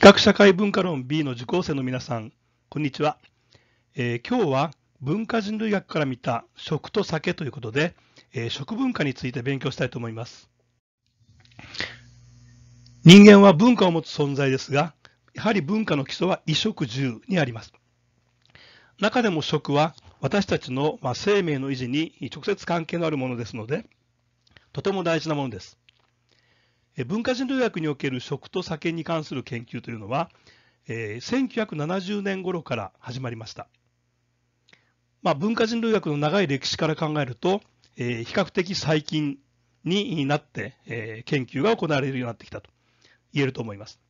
比較社会文化論 B の受講生の皆さん、こんにちは、えー、今日は文化人類学から見た食と酒ということで、えー、食文化について勉強したいと思います。人間は文化を持つ存在ですが、やはり文化の基礎は衣食住にあります。中でも食は私たちの、ま生命の維持に直接関係のあるものですので、とても大事なものです。文化人類学における食と酒に関する研究というのは、えー、1970年頃から始まりました、まあ、文化人類学の長い歴史から考えると、えー、比較的最近になって、えー、研究が行われるようになってきたと言えると思います、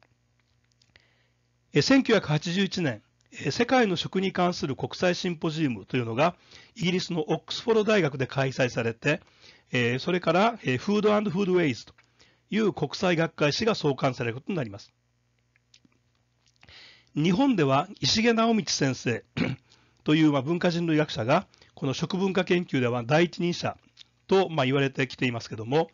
えー、1981年世界の食に関する国際シンポジウムというのがイギリスのオックスフォード大学で開催されてそれからフードフードウェイズという国際学会誌が創刊されることになります。日本では石毛直道先生 というま文化人類学者がこの食文化研究では第一人者とま言われてきていますけども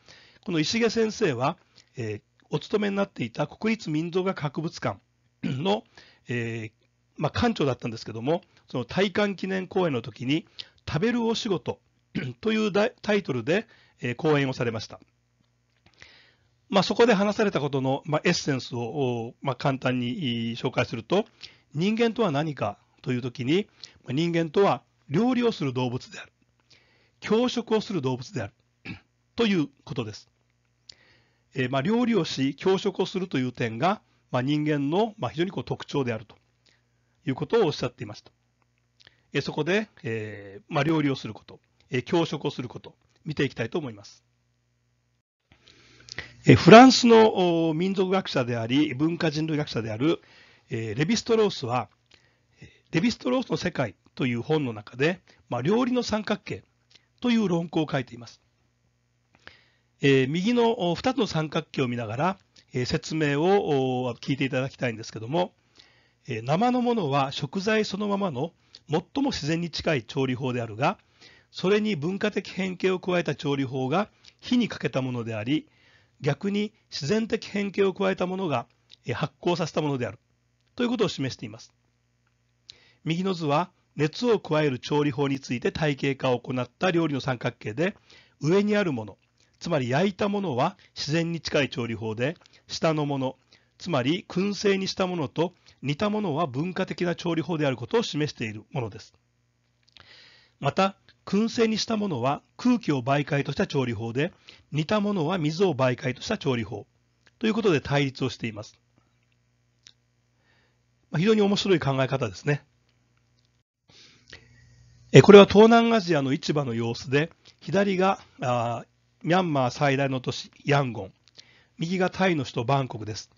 この石毛先生は、えお勤めになっていた国立民族学博物館 の、えまあ、館長だったんですけどもその体感記念公演の時に「食べるお仕事 」というタイトルで、え講演をされました。まあ、そこで話されたことの、まあ、エッセンスを、まあ、簡単に紹介すると人間とは何かというときに人間とは料理をする動物である教食をする動物である ということです。えー、まあ、料理をし教食をするという点が、まあ、人間の、まあ、非常にこう特徴であるということをおっしゃっていました。えー、そこで、えー、ま料理をすること、え教食をすること見ていきたいと思います。えフランスの民族学者であり文化人類学者である、えレヴィストロースは「レヴィストロースの世界」という本の中で、まあ、料理の三角形という論考を書いています。え右の2つの三角形を見ながら、え説明を聞いていただきたいんですけども、え生のものは食材そのままの最も自然に近い調理法であるがそれに文化的変形を加えた調理法が火にかけたものであり逆に自然的変形を加えたものが発酵させたものであるということを示しています。右の図は熱を加える調理法について体系化を行った料理の三角形で上にあるものつまり焼いたものは自然に近い調理法で下のものつまり燻製にしたものと似たものは文化的な調理法であることを示しているものです。また燻製にしたものは空気を媒介とした調理法で、煮たものは水を媒介とした調理法ということで対立をしています。まあ、非常に面白い考え方ですね。えこれは東南アジアの市場の様子で、左があミャンマー最大の都市ヤンゴン、右がタイの首都バンコクです。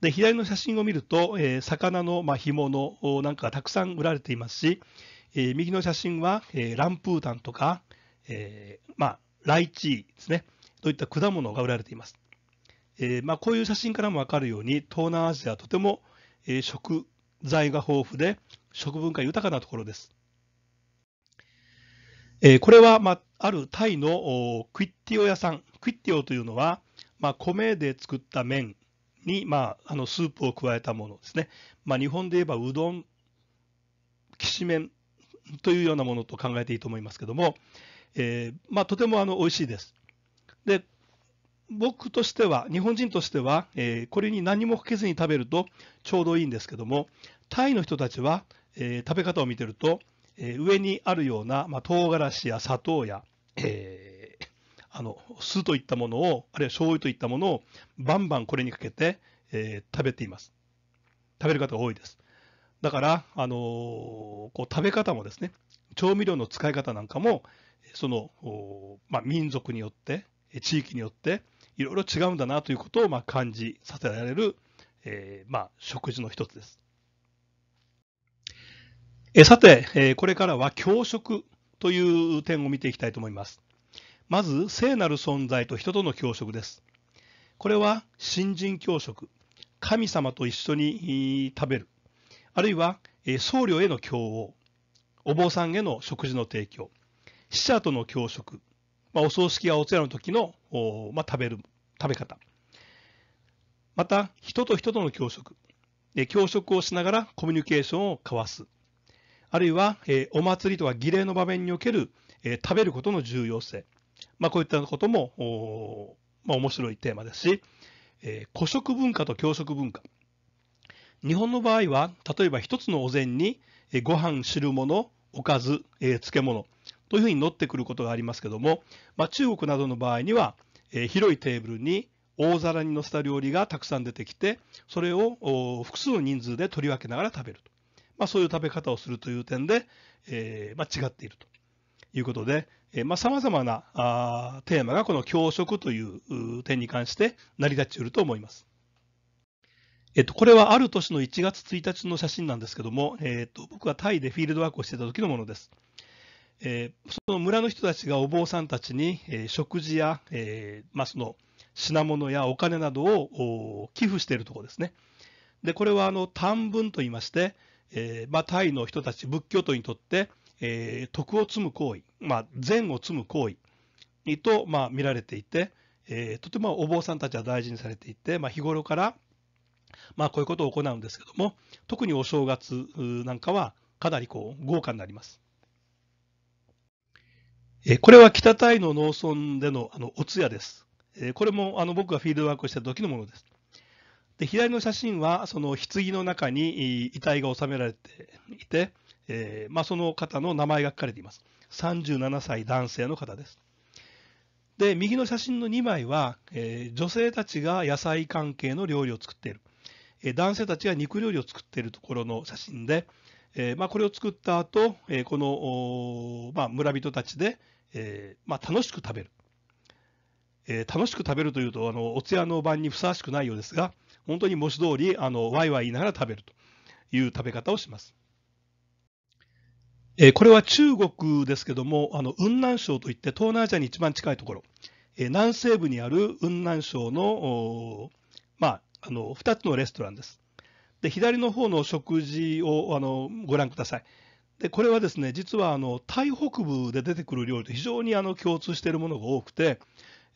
で左の写真を見ると、えー、魚の、まあ、干物なんかがたくさん売られていますし、えー、右の写真は、えー、ランプータンとか、えー、まあ、ライチですね、といった果物が売られています。えまあ、こういう写真からも分かるように、東南アジアはとても、え食材が豊富で、食文化豊かなところです。えこれは、まあ、あるタイのクイッティオ屋さん。クイッティオというのは、まあ、米で作った麺に、まあ、あのスープを加えたものですね。まあ、日本で言えばうどん、きしめんというようなものと考えていいと思いますけども、えー、まあ、とてもあの美味しいです。で僕としては日本人としては、えー、これに何もかけずに食べるとちょうどいいんですけどもタイの人たちは、えー、食べ方を見てると、え上にあるような、まあ、唐辛子や砂糖や、えあの酢といったものをあるいは醤油といったものをバンバンこれにかけて、え食べています食べる方が多いですだから、あのこう食べ方もですね、調味料の使い方なんかも、その、まあ、民族によって、地域によって、いろいろ違うんだなということを、まあ、感じさせられる、えー、まあ、食事の一つです。えさて、えこれからは教食という点を見ていきたいと思います。まず、聖なる存在と人との教食です。これは、新人教食、神様と一緒に食べる、あるいは、え僧侶への供応、お坊さんへの食事の提供、死者との教食、まあ、お葬式やお通夜の時の、まあ、食べる、食べ方。また、人と人との教食、え教食をしながらコミュニケーションを交わす。あるいは、えお祭りとか儀礼の場面における、え食べることの重要性。まあ、こういったことも、まあ、面白いテーマですし、えー、古食文化と教食文化。日本の場合は例えば1つのお膳にご飯汁物おかず、え漬物というふうに乗ってくることがありますけども、まあ、中国などの場合には、え広いテーブルに大皿に乗せた料理がたくさん出てきてそれを複数の人数で取り分けながら食べると、まあ、そういう食べ方をするという点で、えー、まあ、違っているということでさまざ、まなあテーマがこの教食という点に関して成り立ちうると思います。えっと、これはある年の1月1日の写真なんですけども、えっと、僕はタイでフィールドワークをしてた時のものです。えー、その村の人たちがお坊さんたちに、えー、食事や、えー、まあ、その品物やお金などを寄付しているところですね。で、これはあの短文と言いまして、えまあ、タイの人たち、仏教徒にとって、え徳を積む行為、まあ、善を積む行為にと、まあ、見られていて、えとてもお坊さんたちは大事にされていて、まあ、日頃からまあ、こういうことを行うんですけども、特にお正月なんかはかなりこう豪華になります。えこれは北タイの農村でのあのお通夜です。えこれもあの僕がフィールドワークした時のものです。で左の写真はその棺の中に遺体が収められていて、えまあ、その方の名前が書かれています。37歳男性の方です。で右の写真の2枚は、え女性たちが野菜関係の料理を作っている。え男性たちが肉料理を作っているところの写真で、えまあ、これを作った後、えこの、まあ、村人たちで、えまあ、楽しく食べる、え楽しく食べるというとあのお通夜の晩にふさわしくないようですが本当に文字通りあのワイワイ言いながら食べるという食べ方をします。えこれは中国ですけどもあの雲南省といって東南アジアに一番近いところ、え南西部にある雲南省の、まあ、あの2つのレストランです。で左の方の食事をあのご覧ください。でこれはですね実はあのタイ北部で出てくる料理と非常にあの共通しているものが多くて、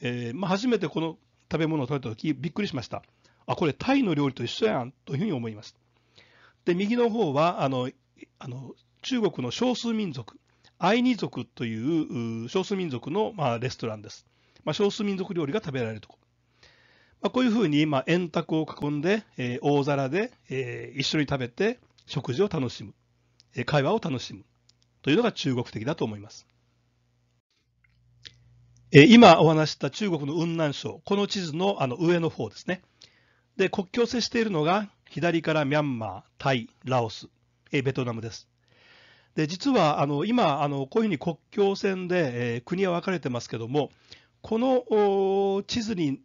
えー、まあ、初めてこの食べ物を食べた時びっくりしましたあこれタイの料理と一緒やんというふうに思いますで右の方はあのあの中国の少数民族アイニ族という少数民族の、まあ、レストランです、まあ、少数民族料理が食べられるとこまあ、こういうふうに、まあ、円卓を囲んで、えー、大皿で、えー、一緒に食べて食事を楽しむ、えー、会話を楽しむというのが中国的だと思います。えー、今お話した中国の雲南省、この地図のあの上の方ですね。で、国境を接しているのが左からミャンマー、タイ、ラオス、えー、ベトナムです。で実はあの今あの、こういうふうに国境線で、えー、国は分かれてますけども、この地図に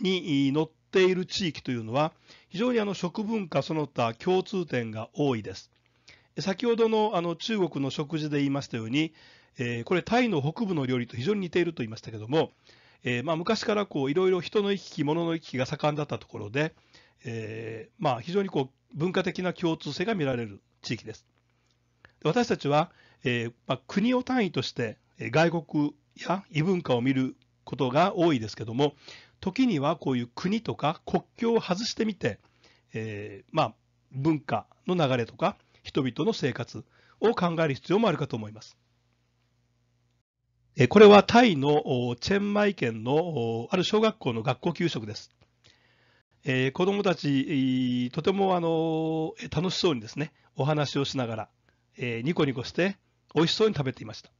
に乗っている地域というのは非常にあの食文化その他共通点が多いです。先ほどのあの中国の食事で言いましたように、えー、これタイの北部の料理と非常に似ていると言いましたけども、えー、まあ、昔からこういろいろ人の行き来物の行き来が盛んだったところで、えー、まあ、非常にこう文化的な共通性が見られる地域です。私たちは、えまあ、国を単位として外国や異文化を見ることが多いですけども時にはこういう国とか国境を外してみて、えー、まあ、文化の流れとか人々の生活を考える必要もあるかと思います。これはタイのチェンマイ県のある小学校の学校給食です。えー、子どもたち、とてもあの楽しそうにですね、お話をしながら、えー、ニコニコして、美味しそうに食べていました。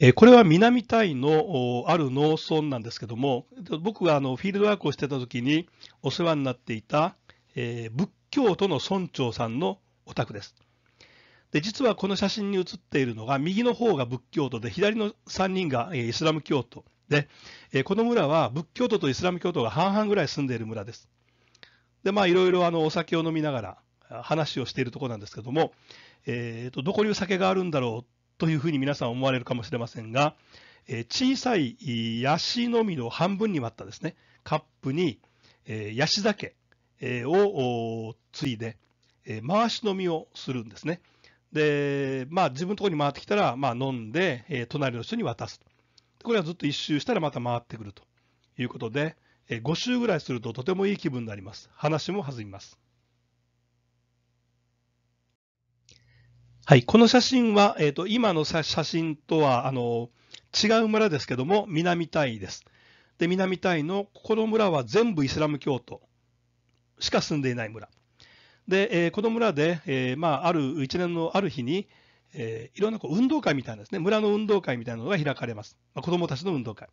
えこれは南タイのある農村なんですけども、僕があのフィールドワークをしてた時にお世話になっていた、え仏教徒の村長さんのお宅です。で実はこの写真に写っているのが右の方が仏教徒で左の3人が、えイスラム教徒で、えこの村は仏教徒とイスラム教徒が半々ぐらい住んでいる村です。でまあいろいろあのお酒を飲みながら話をしているところなんですけども、えーと、どこにお酒があるんだろうというふうに皆さん思われるかもしれませんが、え小さいヤシの実の半分に割ったですね、カップに、えー、ヤシ酒、を継いで、え回し飲みをするんですね。で、まあ自分のところに回ってきたら、まあ飲んで、え隣の人に渡すこれはずっと1周したらまた回ってくるということで、え5周ぐらいするととてもいい気分になります。話も弾みます。はい、この写真は、えーと、今の写真とはあの違う村ですけども、南タイです。で、南タイのこの村は全部イスラム教徒しか住んでいない村。で、えー、この村で、えー、まあ、ある一年のある日に、えー、いろんなこう運動会みたいなですね、村の運動会みたいなのが開かれます。まあ、子どもたちの運動会。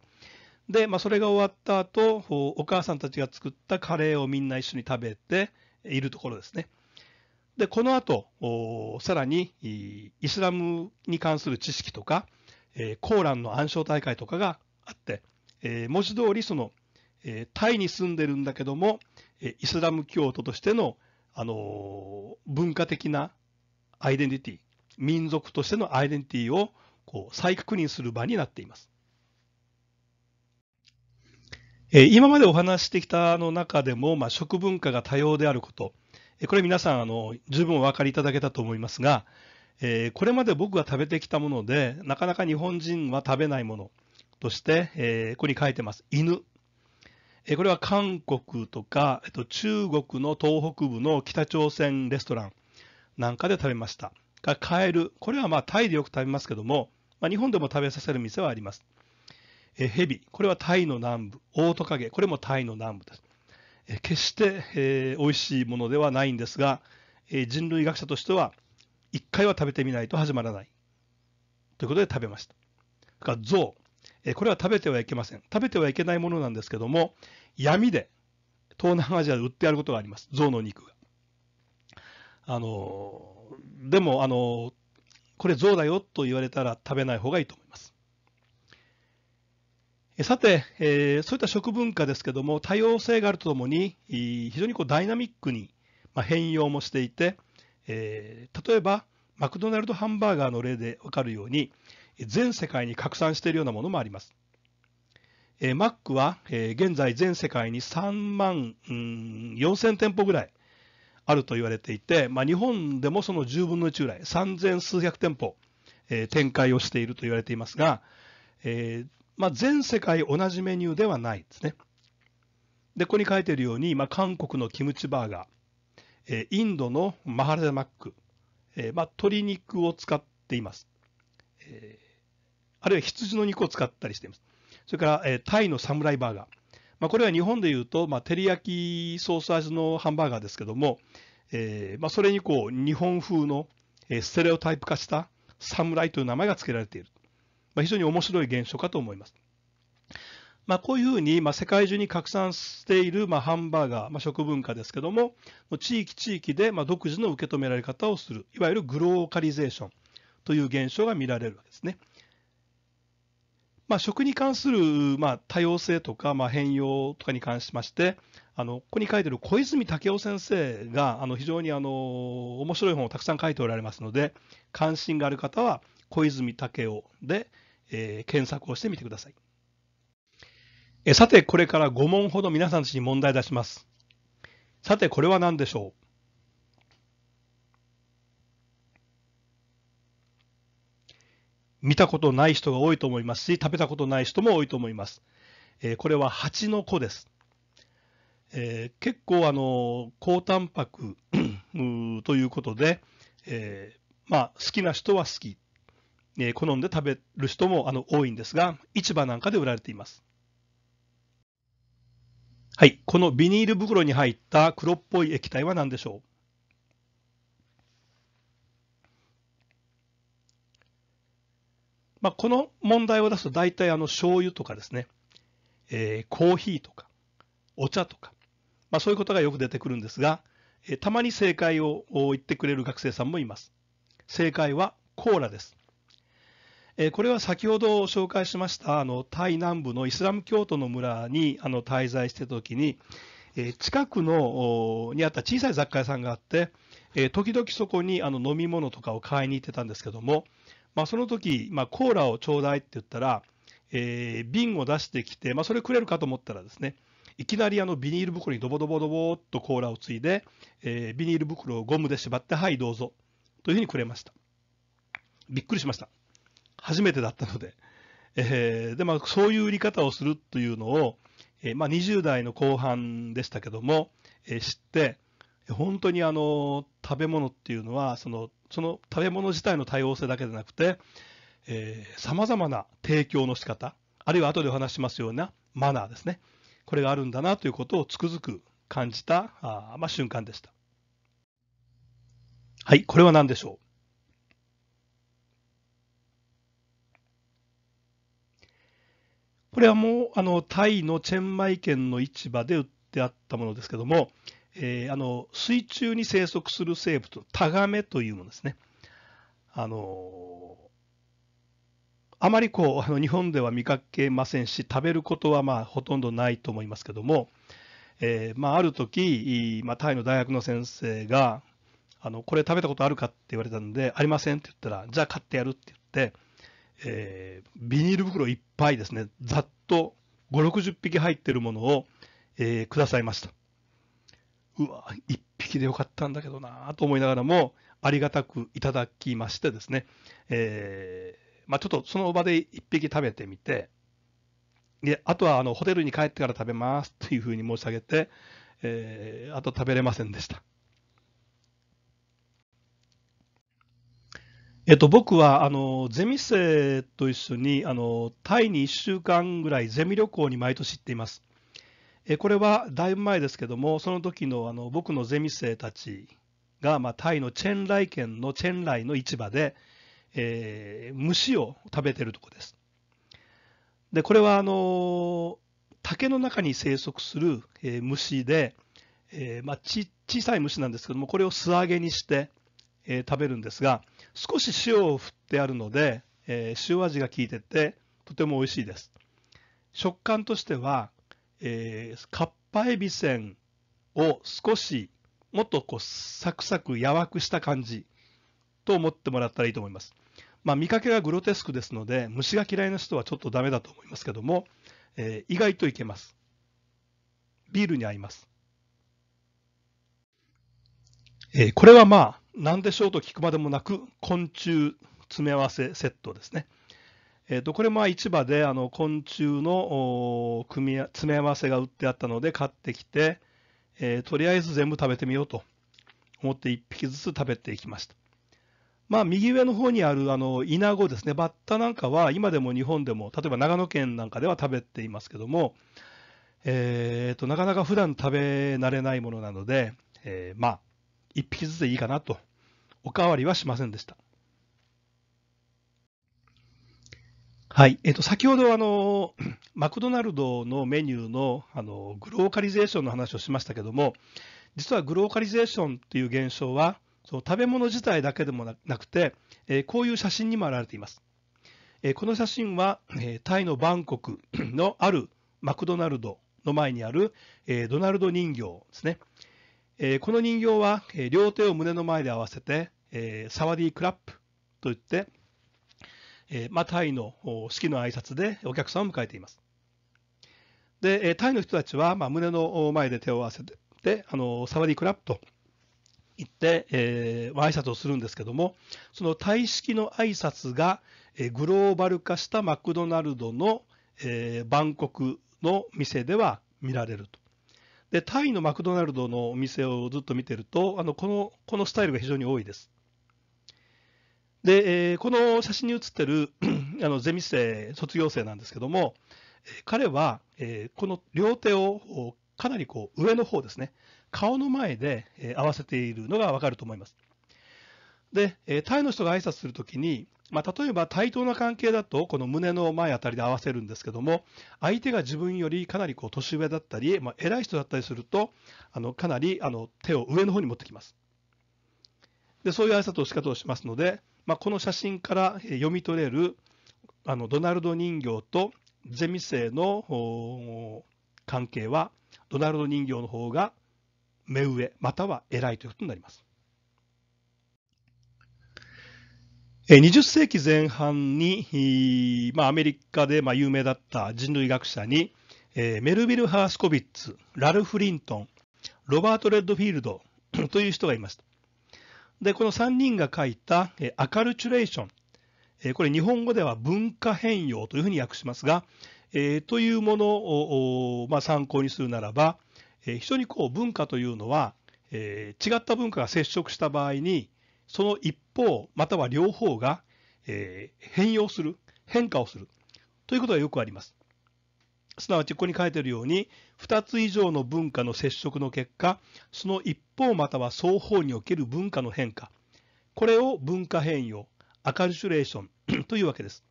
で、まあ、それが終わった後お母さんたちが作ったカレーをみんな一緒に食べているところですね。で、この後、さらにイスラムに関する知識とか、えー、コーランの暗唱大会とかがあって、えー、文字通りその、えー、タイに住んでるんだけども、えイスラム教徒としての、あの文化的なアイデンティティ、民族としてのアイデンティティをこう再確認する場になっています。え今までお話してきたの中でも、まあ、食文化が多様であること、これ皆さんあの十分お分かりいただけたと思いますが、えー、これまで僕が食べてきたものでなかなか日本人は食べないものとして、えー、ここに書いてます犬、えー、これは韓国とか、えっと、中国の東北部の北朝鮮レストランなんかで食べましたがカエルこれはまあタイでよく食べますけども、まあ、日本でも食べさせる店はありますえヘビこれはタイの南部オオトカゲこれもタイの南部ですえ決して、えー、美味しいものではないんですが、えー、人類学者としては一回は食べてみないと始まらないということで食べました。だから象、えー、これは食べてはいけません。食べてはいけないものなんですけども闇で東南アジアで売ってあることがあります。象の肉が。あのでもあのこれ象だよと言われたら食べない方がいいと思います。さて、えー、そういった食文化ですけども、多様性があるとともに、非常にこうダイナミックに変容もしていて、えー、例えば、マクドナルドハンバーガーの例でわかるように、全世界に拡散しているようなものもあります。えー、マックは、え現在全世界に3万、4000店舗ぐらいあると言われていて、まあ、日本でもその10分の1ぐらい、3000数百店舗、え展開をしていると言われていますが、えー、まあ、全世界同じメニューではないですね。で、ここに書いてるように、まあ、韓国のキムチバーガー、えインドのマハラジャマック、えまあ、鶏肉を使っています、えあるいは羊の肉を使ったりしています。それから、えタイのサムライバーガー。まあ、これは日本でいうと、まあ、照り焼きソース味のハンバーガーですけども、えーまあ、それにこう日本風の、えステレオタイプ化したサムライという名前が付けられている。まあ、非常に面白い現象かと思います。まあ、こういうふうに、まあ、世界中に拡散している、まあ、ハンバーガー、まあ、食文化ですけども地域地域で、まあ、独自の受け止められ方をするいわゆるグローカリゼーションという現象が見られるわけですね。まあ、食に関する、まあ、多様性とか、まあ、変容とかに関しましてあのここに書いてる小泉武夫先生があの非常にあの面白い本をたくさん書いておられますので関心がある方は小泉武夫で、えー、検索をしてみてください。えさて、これから5問ほど皆さんたちに問題出します。さて、これは何でしょう見たことない人が多いと思いますし、食べたことない人も多いと思います。えー、これは蜂の子です。えー、結構あの高タンパクということで、えー、まあ、好きな人は好きえ好んで食べる人もあの多いんですが、市場なんかで売られています。はい、このビニール袋に入った黒っぽい液体は何でしょうまあ、この問題を出すと大体あの醤油とかですね、えー、コーヒーとかお茶とか、まあ、そういうことがよく出てくるんですが、えー、たまに正解を言ってくれる学生さんもいます。正解はコーラです。これは先ほど紹介しましたあのタイ南部のイスラム教徒の村にあの滞在してた時に、え近くのにあった小さい雑貨屋さんがあって、え時々そこにあの飲み物とかを買いに行ってたんですけども、まあ、その時、まあ、コーラをちょうだいって言ったら、えー、瓶を出してきて、まあ、それくれるかと思ったらですねいきなりあのビニール袋にドボドボドボっとコーラをついで、えー、ビニール袋をゴムで縛ってはいどうぞというふうにくれましたびっくりしました初めてだったので、えー、で、まあ、そういう売り方をするというのを、えー、まあ、20代の後半でしたけども、えー、知って、本当にあの食べ物っていうのはその、その食べ物自体の多様性だけでなくて、さまざまな提供の仕方あるいは後でお話しますようなマナーですね、これがあるんだなということをつくづく感じたあ、まあ、瞬間でした。はい、これは何でしょうこれはもうあのタイのチェンマイ県の市場で売ってあったものですけども、えー、あの水中に生息する生物タガメというものですね。あのあまりこうあの日本では見かけませんし食べることはまあほとんどないと思いますけども、えー、まあ、ある時、まあ、タイの大学の先生があのこれ食べたことあるかって言われたんでありませんって言ったらじゃあ買ってやるって言ってえー、ビニール袋いっぱいですね、ざっと5、60匹入ってるものを、えー、くださいました。うわ、1匹でよかったんだけどなと思いながらも、ありがたくいただきましてですね、えー、まあ、ちょっとその場で1匹食べてみて、であとはあのホテルに帰ってから食べますというふうに申し上げて、えー、あと食べれませんでした。えっと、僕はあのゼミ生と一緒にあのタイに1週間ぐらいゼミ旅行に毎年行っています。えこれはだいぶ前ですけどもその時のあの僕のゼミ生たちが、まあ、タイのチェンライ県のチェンライの市場で、えー、虫を食べてるとこです。でこれはあの竹の中に生息する、えー、虫で、えー、まあ、ち小さい虫なんですけどもこれを素揚げにして、え食べるんですが。少し塩を振ってあるので、えー、塩味が効いててとても美味しいです。食感としては、えー、かっぱえびせんを少しもっとこうサクサクやわくした感じと思ってもらったらいいと思います。まあ、見かけがグロテスクですので虫が嫌いな人はちょっとダメだと思いますけども、えー、意外といけます。ビールに合います。えー、これはまあ何でしょうと聞くまでもなく昆虫詰め合わせセットですね。えーと、これも市場であの昆虫の組み詰め合わせが売ってあったので買ってきて、えー、とりあえず全部食べてみようと思って1匹ずつ食べていきました。まあ、右上の方にあるあのイナゴですね、バッタなんかは今でも日本でも、例えば長野県なんかでは食べていますけども、えーと、となかなか普段食べ慣れないものなので、えー、まあ1匹ずついいかなと、おかわりはしませんでした。はい、えっと、先ほどあの、マクドナルドのメニューのあのグローカリゼーションの話をしましたけども、実はグローカリゼーションという現象は、その食べ物自体だけでもなくて、えー、こういう写真にも表れています。えー、この写真は、えー、タイのバンコクのあるマクドナルドの前にある、えドナルド人形ですね。えー、この人形は、えー、両手を胸の前で合わせて、えー、サワディークラップといって、えまあ、タイの式の挨拶でお客さんを迎えています。で、えタイの人たちは、まあ、胸の前で手を合わせて、であのサワディークラップと言って、えー、挨拶をするんですけども、そのタイ式の挨拶が、えグローバル化したマクドナルドの、えバンコクの店では見られると。で、タイのマクドナルドのお店をずっと見てると、あのこのこのスタイルが非常に多いです。で、えー、この写真に写ってる あのゼミ生、卒業生なんですけども、彼は、えー、この両手をかなりこう上の方ですね、顔の前で、えー、合わせているのが分かると思います。で、えタイの人が挨拶するときに、まあ、例えば対等な関係だとこの胸の前あたりで合わせるんですけども相手が自分よりかなりこう年上だったり、まあ、偉い人だったりするとあのかなりあの手を上の方に持ってきますでそういう挨拶の仕方をしますので、まあ、この写真から読み取れるあのドナルド人形とゼミ生の関係はドナルド人形の方が目上または偉いということになります20世紀前半に、まあ、アメリカでまあ有名だった人類学者に、えー、メルビル・ハースコビッツ、ラルフ・リントン、ロバート・レッドフィールド という人がいました。で、この3人が書いた、えー、アカルチュレーション、えー、これ日本語では文化変容というふうに訳しますが、えー、というものを、まあ、参考にするならば、えー、非常にこう文化というのは、えー、違った文化が接触した場合に、その一方、または両方が、えー、変容する、変化をするということがよくあります。すなわちここに書いてあるように、2つ以上の文化の接触の結果、その一方または双方における文化の変化、これを文化変容、アカルシュレーション というわけです。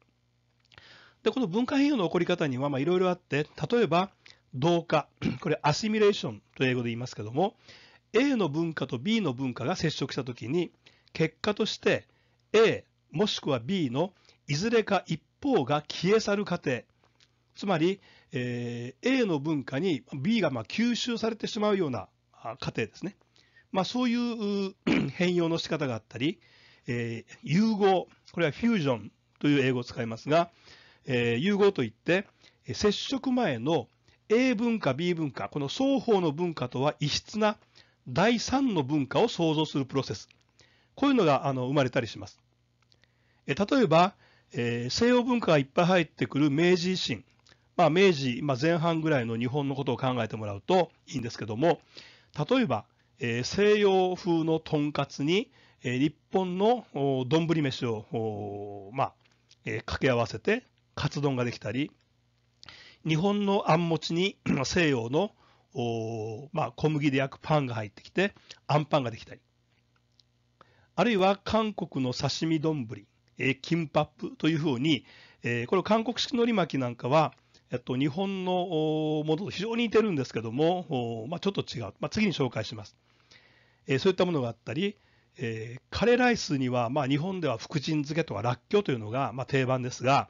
で、この文化変容の起こり方にはいろいろあって、例えば、同化、これアシミレーションと英語で言いますけども、A の文化と B の文化が接触したときに、結果として A もしくは B のいずれか一方が消え去る過程つまり、えー、A の文化に B がま吸収されてしまうような過程ですね、まあ、そういう変容の仕方があったり、えー、融合これはフュージョンという英語を使いますが、えー、融合といって接触前の A 文化 B 文化この双方の文化とは異質な第3の文化を創造するプロセスこういうのがあの生まれたりします。え例えば、えー、西洋文化がいっぱい入ってくる明治維新、まあ、明治、まあ、前半ぐらいの日本のことを考えてもらうといいんですけども例えば、えー、西洋風のとんかつに、えー、日本の丼飯を、まあえー、掛け合わせてカツ丼ができたり日本のあん餅に西洋の、まあ、小麦で焼くパンが入ってきてあんパンができたりあるいは韓国の刺身丼、えー、キンパップというふうに、えー、これ韓国式のり巻きなんかは、えっと、日本のものと非常に似てるんですけども、まあ、ちょっと違う、まあ、次に紹介します、えー、そういったものがあったり、えー、カレーライスには、まあ、日本では福神漬けとからっきょうというのが、まあ、定番ですが、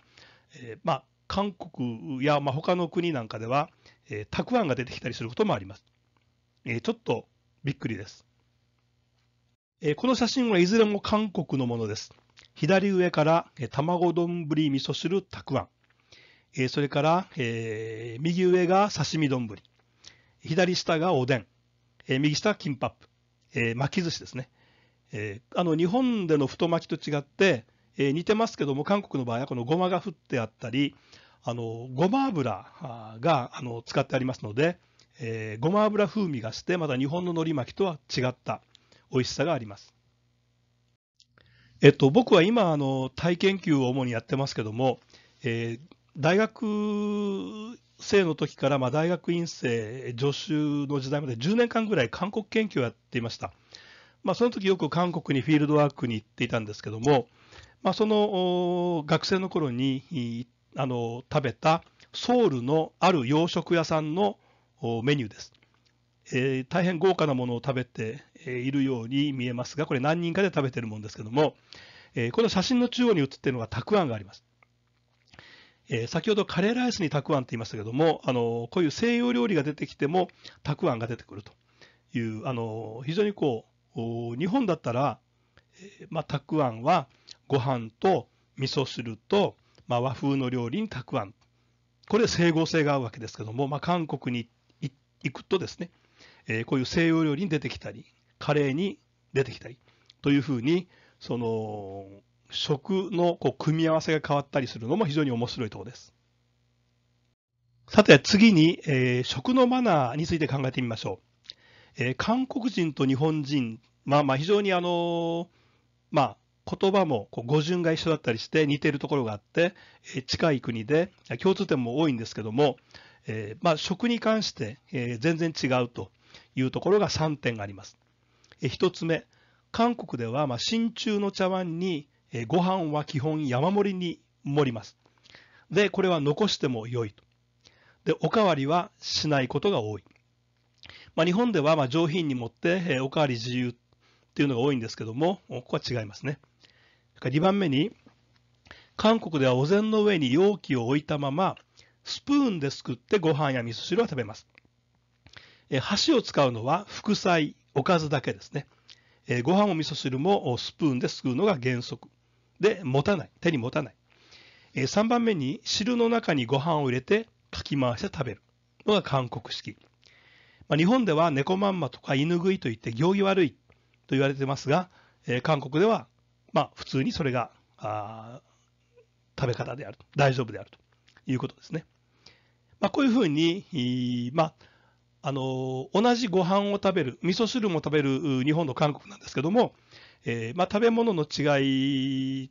えーまあ、韓国や、まあ、他の国なんかでは、えー、たくあんが出てきたりすることもあります、えー、ちょっとびっくりですえこの写真はいずれも韓国のものです。左上から、え卵丼味噌汁たくあん。えそれから、え右上が刺身丼。左下がおでん。え右下金パップ。え巻き寿司ですね。えあの日本での太巻きと違って、え似てますけども韓国の場合はこのごまが振ってあったりあのごま油があの使ってありますので、えー、ごま油風味がしてまた日本の海苔巻きとは違った美味しさがあります。えっと、僕は今あの、体研究を主にやってますけども、えー、大学生の時から、まあ、大学院生、助手の時代まで10年間ぐらい韓国研究をやっていました。まあ、その時よく韓国にフィールドワークに行っていたんですけども、まあ、その学生の頃にあの食べたソウルのある洋食屋さんのメニューです。えー、大変豪華なものを食べているように見えますが、これ何人かで食べてるもんですけども、えー、この写真の中央に写っているのがたくあんがあります。えー、先ほどカレーライスにたくあんって言いましたけども、あのこういう西洋料理が出てきてもたくあんが出てくるという、あの非常にこう、日本だったら、えまあ、たくあんはご飯と味噌汁と、まあ、和風の料理にたくあん。これ整合性が合うわけですけども、まあ、韓国に行くとですね、えー、こういう西洋料理に出てきたり、カレーに出てきたり、というふうに、その、食のこう組み合わせが変わったりするのも非常に面白いところです。さて次に、えー、食のマナーについて考えてみましょう。えー、韓国人と日本人、まあまあ非常にあのー、まあ言葉もこう語順が一緒だったりして似ているところがあって、え近い国で共通点も多いんですけども、えまあ食に関して、え全然違うというところが3点あります。え1つ目、韓国では、まあ、真鍮の茶碗に、えご飯は基本山盛りに盛ります。で、これは残しても良いと。で、おかわりはしないことが多い。まあ、日本ではま上品に盛って、えおかわり自由っていうのが多いんですけども、ここは違いますね。2番目に、韓国ではお膳の上に容器を置いたまま、スプーンですくってご飯や味噌汁を食べます。箸を使うのは副菜、おかずだけですね。えご飯も味噌汁もスプーンですくうのが原則。で、持たない。手に持たない。え3番目に汁の中にご飯を入れてかき回して食べるのが韓国式。まあ、日本では猫まんまとか犬食いといって行儀悪いと言われてますが、え韓国ではまあ普通にそれが食べ方であると、大丈夫であるということですね。まあ、こういうふうに、まあ、あの同じご飯を食べる、味噌汁も食べる日本と韓国なんですけども、えー、まあ、食べ物の違い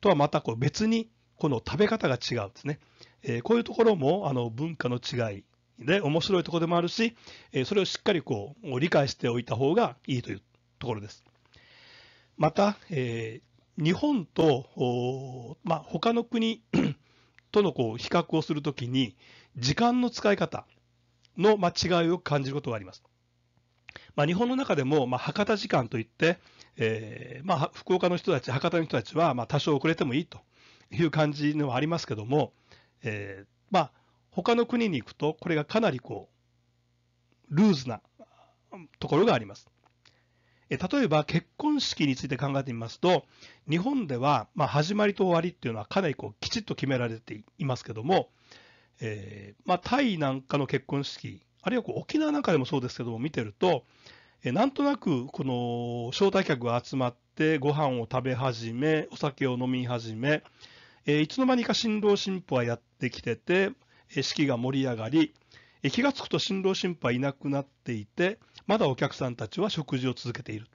とはまたこう別にこの食べ方が違うんですね。えー、こういうところもあの文化の違いで面白いところでもあるし、えー、それをしっかりこう理解しておいた方がいいというところです。また、え日本と、まあ、他の国とのこう比較をするときに時間の使い方の間違いを感じることがあります。まあ、日本の中でも、まあ、博多時間といって、えー、まあ、福岡の人たち、博多の人たちは、ま多少遅れてもいいという感じではありますけども、えー、まあ、他の国に行くと、これがかなりこう、ルーズなところがあります。え例えば、結婚式について考えてみますと、日本では、ま始まりと終わりっていうのはかなりこう、きちっと決められていますけども、えー、まあ、タイなんかの結婚式、あるいはこう沖縄なんかでもそうですけども、見てると、えー、なんとなくこの招待客が集まって、ご飯を食べ始め、お酒を飲み始め、えー、いつの間にか新郎新婦はやってきてて、え式が盛り上がり、え気がつくと新郎新婦はいなくなっていて、まだお客さんたちは食事を続けている。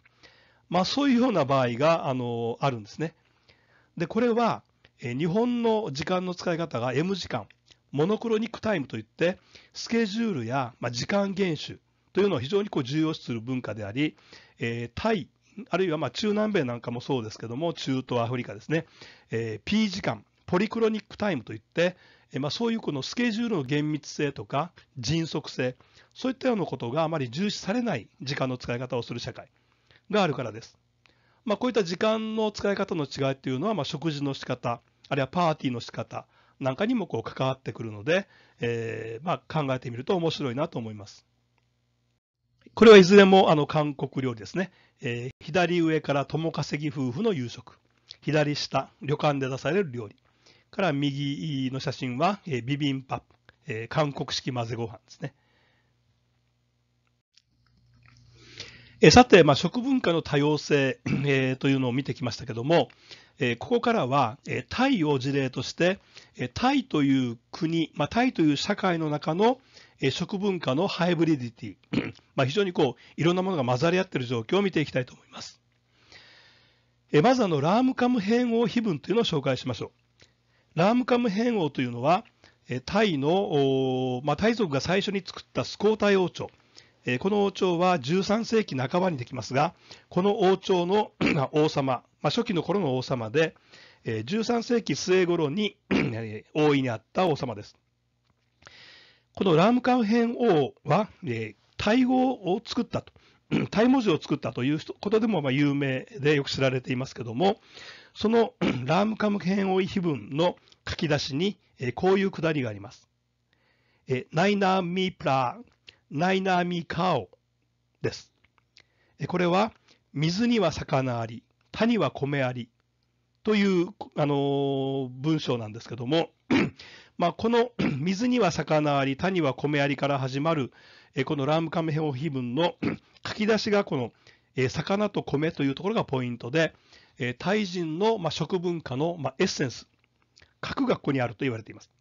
まあ、そういうような場合があのあるんですね。で、これは、え日本の時間の使い方が M 時間。モノクロニックタイムといってスケジュールや、ま時間厳守というのを非常にこう重要視する文化であり、えー、タイあるいはま中南米なんかもそうですけども中東アフリカですね、えー、P 時間ポリクロニックタイムといって、えー、まそういうこのスケジュールの厳密性とか迅速性そういったようなことがあまり重視されない時間の使い方をする社会があるからです。まあ、こういった時間の使い方の違いというのは、ま食事の仕方あるいはパーティーの仕方なんかにもこう関わってくるので、えー、まあ、考えてみると面白いなと思います。これはいずれもあの韓国料理ですね。えー、左上から友稼ぎ夫婦の夕食。左下、旅館で出される料理。から右の写真は、えー、ビビンパップ、えー、韓国式混ぜご飯ですね。えー、さて、まあ、食文化の多様性、えー、というのを見てきましたけども、えここからは、えタイを事例として、えタイという国、まあ、タイという社会の中の、え食文化のハイブリディティ、まあ、非常にこういろんなものが混ざり合っている状況を見ていきたいと思います。えまずあのラームカム変合碑文というのを紹介しましょう。ラームカム変合というのは、えタイの、まあ、タイ族が最初に作ったスコータイ王朝。この王朝は13世紀半ばにできますが、この王朝の 王様、まあ、初期の頃の王様で、えー、13世紀末頃に大い にあった王様です。このラムカウヘン王は、えー、タイ語を作ったと、タイ文字を作ったということでもまあ有名でよく知られていますけども、その ラムカムヘン王碑文の書き出しに、えー、こういうくだりがあります。えー、ナイナーミープラー、ナイナーミーカオです。えこれは、水には魚あり、には米ありというあの文章なんですけども まあこの 水には魚あり、他には米ありから始まる、えこのラームカムヘオ碑文の 書き出しがこの、え魚と米というところがポイントで、えタイ人の、ま食文化の、まエッセンス、核がここにあると言われています。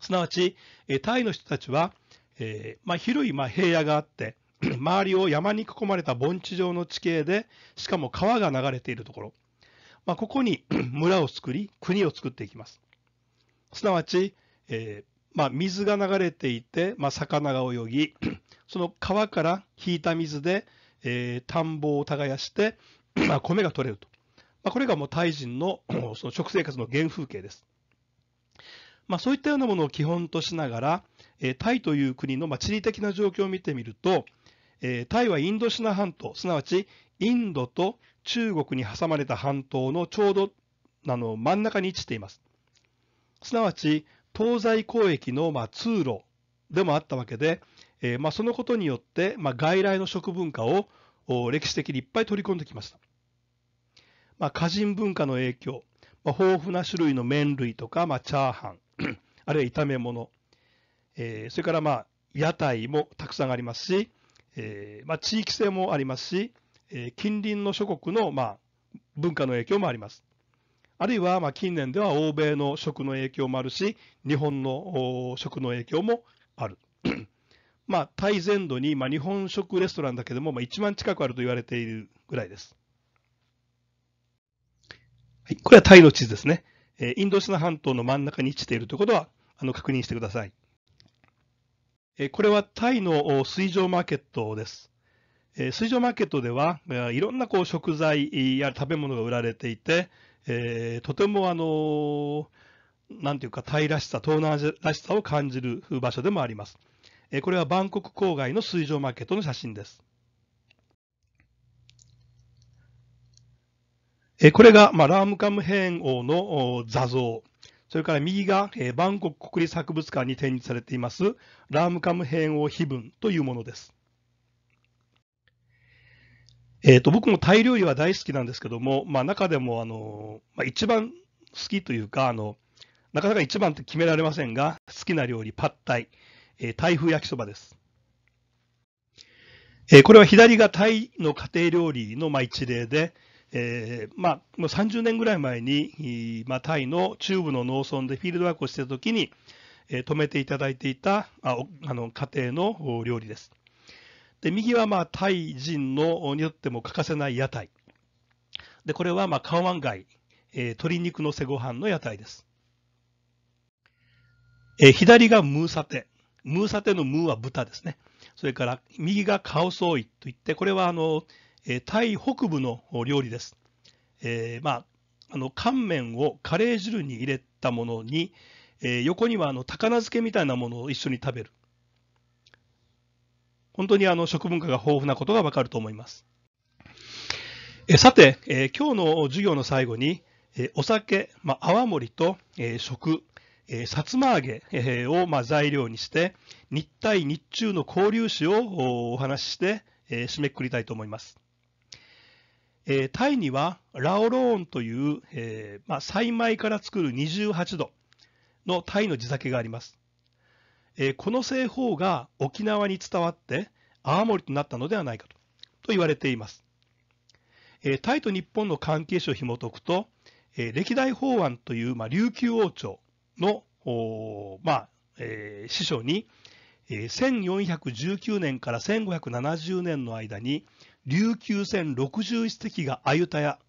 すなわち、えタイの人たちは、えま広い、ま平野があって、周りを山に囲まれた盆地上の地形で、しかも川が流れているところ、まあ、ここに 村を作り、国を作っていきます。すなわち、えー、まあ、水が流れていて、まあ、魚が泳ぎ、その川から引いた水で、えー、田んぼを耕して、まあ、米が取れると。まあ、これがもうタイ人のその食生活の原風景です。まあ、そういったようなものを基本としながら、えー、タイという国のまあ地理的な状況を見てみると、えー、タイはインドシナ半島、すなわちインドと中国に挟まれた半島のちょうどあの真ん中に位置しています。すなわち東西交易の、まあ、通路でもあったわけで、えー、まあ、そのことによって、まあ、外来の食文化を歴史的にいっぱい取り込んできました。まあ、歌人文化の影響、まあ、豊富な種類の麺類とか、まあ、チャーハン、あるいは炒め物、えー、それから、まあ、屋台もたくさんありますし、えー、まあ、地域性もありますし、えー、近隣の諸国の、まあ、文化の影響もあります。あるいは、まあ、近年では欧米の食の影響もあるし、日本の食の影響もある。まあ、タイ全土に、まあ、日本食レストランだけでも、まあ、1万近くあると言われているぐらいです。はい、これはタイの地図ですね。えー、インドシナ半島の真ん中に位置しているということは、あの、確認してください。これはタイの水上マーケットです。水上マーケットでは、いろんなこう食材や食べ物が売られていて、えとてもあのなんていうか、タイらしさ、東南アジアらしさを感じる場所でもあります。えこれはバンコク郊外の水上マーケットの写真です。えこれが、まあ、ラームカムヘーン王の座像それから右が、えー、バンコク国立博物館に展示されています、ラームカム編王碑文というものです。えーと、と僕もタイ料理は大好きなんですけども、まあ、中でもあの、まあ、一番好きというかあの、なかなか一番って決められませんが、好きな料理、パッタイ、えー、タイ風焼きそばです。えー、これは左がタイの家庭料理のまあ一例で、えー、まあ、もう30年ぐらい前に、まあ、タイの中部の農村でフィールドワークをしていた時に、えー、止めていただいていたああの家庭の料理です。で右は、まあ、タイ人のによっても欠かせない屋台。でこれは、まあ、カオワンガイ、えー、鶏肉のせご飯の屋台です。えー、左がムーサテ。ムーサテのムーは豚ですね。それから右がカオソイといって、これはあの、えタイ北部の料理です。えー、まあ、あの乾麺をカレー汁に入れたものに、えー、横にはあの高菜漬けみたいなものを一緒に食べる。本当にあの食文化が豊富なことがわかると思います。えさて、え今日の授業の最後に、えお酒、まあ、泡盛と、え食、えさつま揚げ、えを、ま材料にして、日対日中の交流史をお話しして、え締めくくりたいと思います。えー、タイにはラオローンという、えーまあ、栽米から作る28度のタイの地酒があります、えー、この製法が沖縄に伝わって泡盛となったのではないかとと言われています、えー、タイと日本の関係史を紐解くと、えー、歴代法案という、まあ、琉球王朝のまあえー、師匠に、えー、1419年から1570年の間に琉球船61隻がアユタヤ、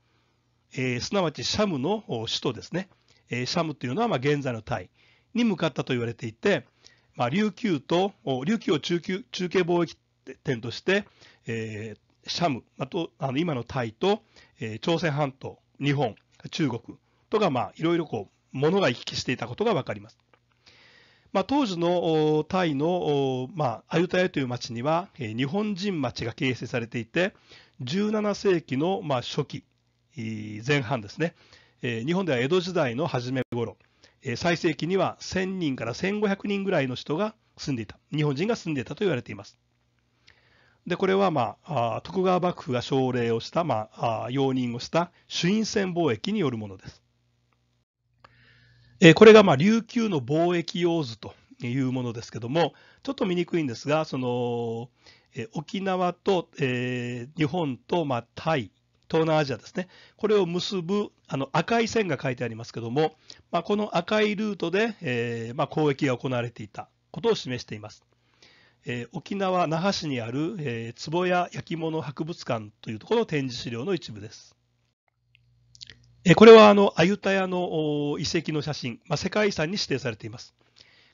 えー、すなわちシャムの首都ですね、えー、シャムというのはまあ現在のタイに向かったと言われていて、まあ、琉球と琉球を中級中継貿易点として、えー、シャムあとあの今のタイと、えー、朝鮮半島日本中国とかまあいろいろこう物が行き来していたことが分かります。まあ、当時のタイの、まあ、アユタヤという町には、え日本人町が形成されていて、17世紀の、まあ、初期、前半ですね、え日本では江戸時代の初め頃、え最盛期には1000人から1500人ぐらいの人が住んでいた、日本人が住んでいたと言われています。で、これは、まあ、徳川幕府が奨励をした、まあ、容認をした朱印船貿易によるものです。えこれがまあ琉球の貿易用図というものですけども、ちょっと見にくいんですが、その、え沖縄と、えー、日本と、まあ、タイ、東南アジアですね、これを結ぶあの赤い線が書いてありますけども、まあ、この赤いルートで、えー、まあ、交易が行われていたことを示しています。えー、沖縄・那覇市にある、えー、壺屋焼き物博物館というところの展示資料の一部です。これはあのアユタヤの遺跡の写真、まあ、世界遺産に指定されています。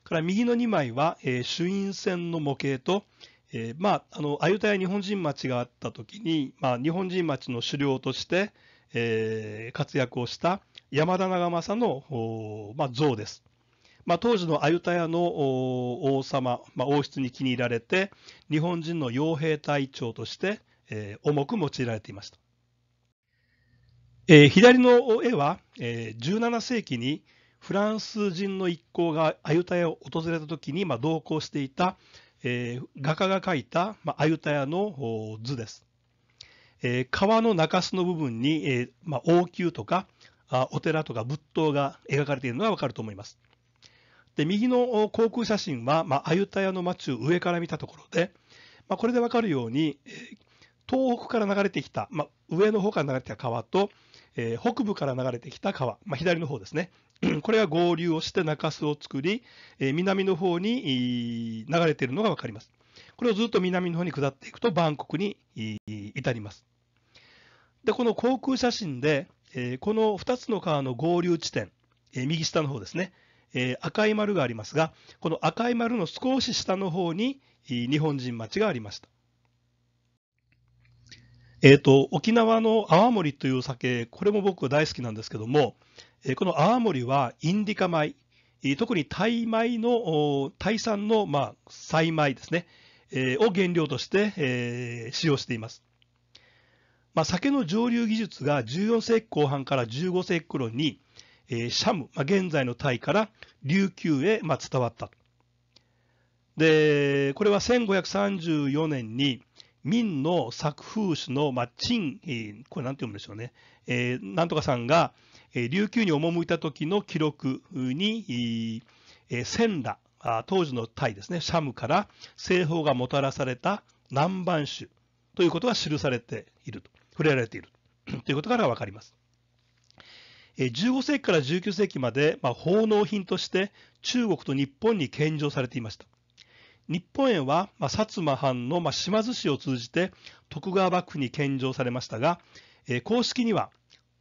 から右の2枚は、えー、朱印船の模型と、えー、まあ、あのアユタヤ日本人町があった時に、まあ、日本人町の狩猟として、えー、活躍をした山田長政の、まあ、像です。まあ、当時のアユタヤの王様、まあ、王室に気に入られて日本人の傭兵隊長として、えー、重く用いられていました。えー、左の絵は、えー、17世紀にフランス人の一行がアユタヤを訪れた時に、まあ、同行していた、えー、画家が描いた、まあ、アユタヤの図です。えー、川の中洲の部分に、えーまあ、王宮とかあお寺とか仏塔が描かれているのがわかると思います。で右の航空写真は、まあ、アユタヤの街を上から見たところで、まあ、これでわかるように、えー、東北から流れてきた、まあ、上の方から流れてきた川とえー、北部から流れてきた川、まあ、左の方ですね、これが合流をして中州を作り、えー、南の方に流れているのが分かります。これをずっと南の方に下っていくと、バンコクに至ります。で、この航空写真で、えー、この2つの川の合流地点、え右下の方ですね、え赤い丸がありますが、この赤い丸の少し下の方に日本人町がありました。えっ、ー、と、沖縄の泡盛という酒、これも僕大好きなんですけども、えこの泡盛はインディカ米、特にタイ米の、タイ産の、まあ、サイ米ですね、えを原料として、え使用しています。まあ、酒の蒸留技術が14世紀後半から15世紀頃に、えシャム、まあ、現在のタイから琉球へ、ま伝わった。で、これは1534年に、明の作風主の、まあ、陳、えー、これなんて読むんでしょうね、えー、なんとかさんが、えー、琉球に赴いた時の記録に、えー、千羅、当時のタイですね、シャムから西方がもたらされた南蛮種ということが記されていると、触れられていると いうことから分かります。15世紀から19世紀まで、まあ、奉納品として中国と日本に献上されていました。日本へは、まあ、薩摩藩の、まあ、島津市を通じて徳川幕府に献上されましたが、えー、公式には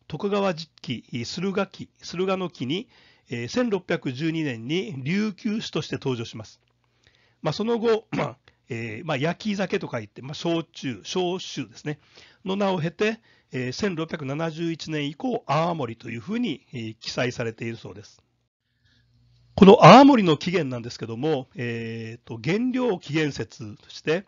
徳川実期駿河期駿河の期に、えー、1612年に琉球酒として登場します、まあ、その後、えー、まあ、焼き酒と書いて、まあ、焼酎焼酒ですねの名を経て、えー、1671年以降青森というふうに、えー、記載されているそうですこの泡盛の起源なんですけども、えーと、原料起源説として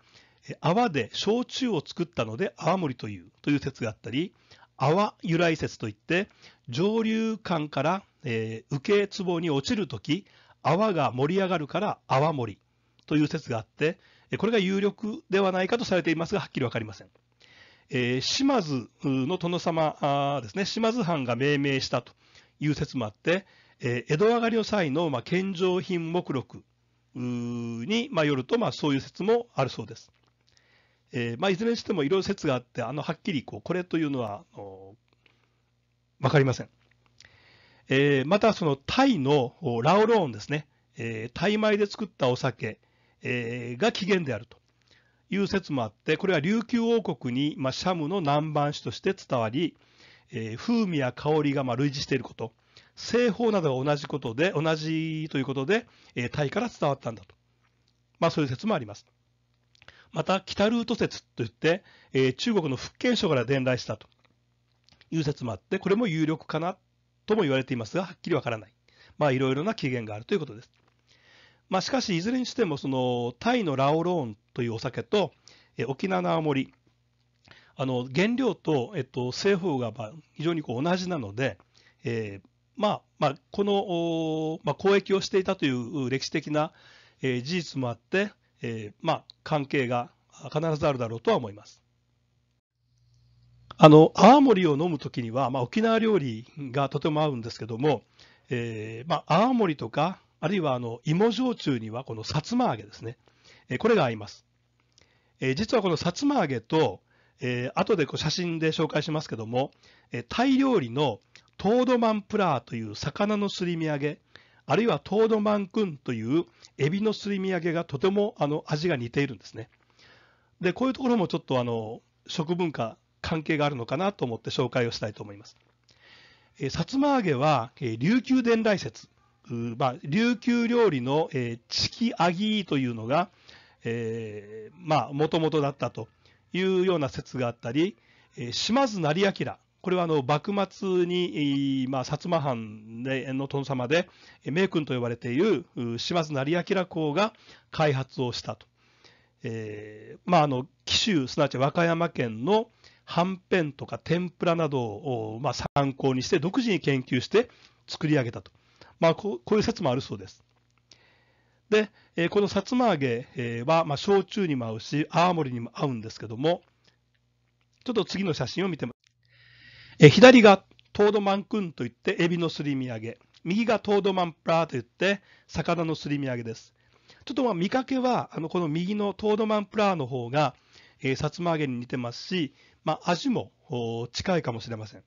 泡で焼酎を作ったので泡盛というという説があったり泡由来説といって上流管から、えー、受け壺に落ちるとき泡が盛り上がるから泡盛という説があってこれが有力ではないかとされていますがはっきり分かりません。えー、島津の殿様ですね島津藩が命名したという説もあってえー、江戸上がりの際の、まあ、献上品目録に、まあ、よると、まあ、そういう説もあるそうです。えー、まあ、いずれにしてもいろいろ説があってあのはっきりこうこれというのはあの分かりません。えー、またそのタイのラオローンですね、えー、タイ米で作ったお酒、えー、が起源であるという説もあってこれは琉球王国に、まあ、シャムの南蛮酒として伝わり、えー、風味や香りが、まあ、類似していること製法などが同じことで、同じということで、えー、タイから伝わったんだと。まあそういう説もあります。また、北ルート説といって、えー、中国の福建省から伝来したという説もあって、これも有力かなとも言われていますが、はっきりわからない。まあいろいろな起源があるということです。まあしかし、いずれにしても、その、タイのラオローンというお酒と、えー、沖縄の青森、あの原料と、えっと、製法がまあ非常にこう同じなので、えー、まあまあ、この、まあ、交易をしていたという歴史的な、えー、事実もあって、えーまあ、関係が必ずあるだろうとは思います。あの泡盛を飲むときには、まあ、沖縄料理がとても合うんですけども、えーまあ、泡盛とか、あるいはあの芋焼酎にはこのさつま揚げですね、えー、これが合います。えー、実はこのさつま揚げと、えー、後でこう写真で紹介しますけども、えー、タイ料理の、トードマンプラーという魚のすり身揚げ、あるいはトードマンんというエビのすり身揚げがとてもあの味が似ているんですね。で、こういうところもちょっとあの食文化関係があるのかなと思って紹介をしたいと思います。えー、さつま揚げは、えー、琉球伝来説、まあ、琉球料理の、えー、チキアギーというのが、えー、まあ、もともとだったというような説があったり、えー、島津成明これはあの幕末に、まあ、薩摩藩の殿様で名君と呼ばれている島津成明公が開発をしたと。えー、まあ、あの紀州すなわち和歌山県のはんぺんとか天ぷらなどを、まあ、参考にして独自に研究して作り上げたと、まあ、こういう説もあるそうです。で、えー、このさつま揚げは、まあ、焼酎にも合うし泡盛にも合うんですけどもちょっと次の写真を見てえ左がトードマン君といってエビのすり身揚げ右がトードマンプラーといって魚のすり身揚げですちょっとまあ見かけはあのこの右のトードマンプラーの方が、えー、さつま揚げに似てますし、まあ、味も近いかもしれません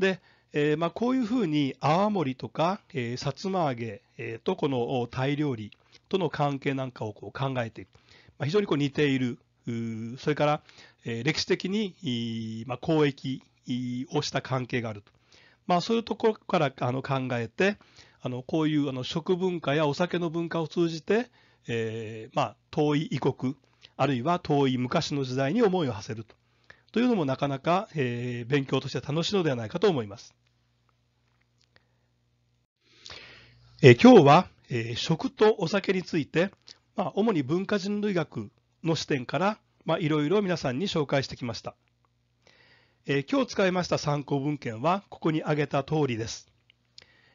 で、えー、まあこういうふうに泡盛とか、えー、さつま揚げ、えー、とこのタイ料理との関係なんかをこう考えていく、まあ、非常にこう似ているそれから、えー、歴史的に、まあ、交易をした関係があると。まあ、そういうところからあの考えて、あのこういうあの食文化やお酒の文化を通じて、えー、まあ、遠い異国、あるいは遠い昔の時代に思いを馳せるとというのもなかなか、えー、勉強として楽しいのではないかと思います。えー、今日は、えー、食とお酒について、まあ、主に文化人類学の視点から、まあ、いろいろ皆さんに紹介してきました。え今日使いました参考文献はここに挙げた通りです。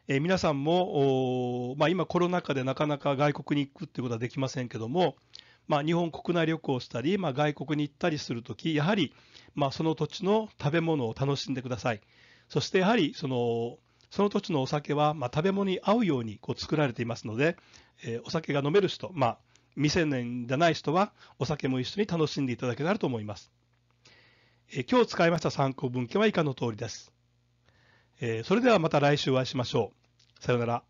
え皆さんも、まあ、今コロナ禍でなかなか外国に行くってことはできませんけども、まあ、日本国内旅行をしたり、まあ、外国に行ったりするとき、やはり、まあ、その土地の食べ物を楽しんでください。そしてやはりそのその土地のお酒は、まあ、食べ物に合うようにこう作られていますので、えー、お酒が飲める人、まあ、未成年じゃない人はお酒も一緒に楽しんでいただけたらと思います。今日使いました参考文献は以下の通りです。それではまた来週お会いしましょう。さようなら。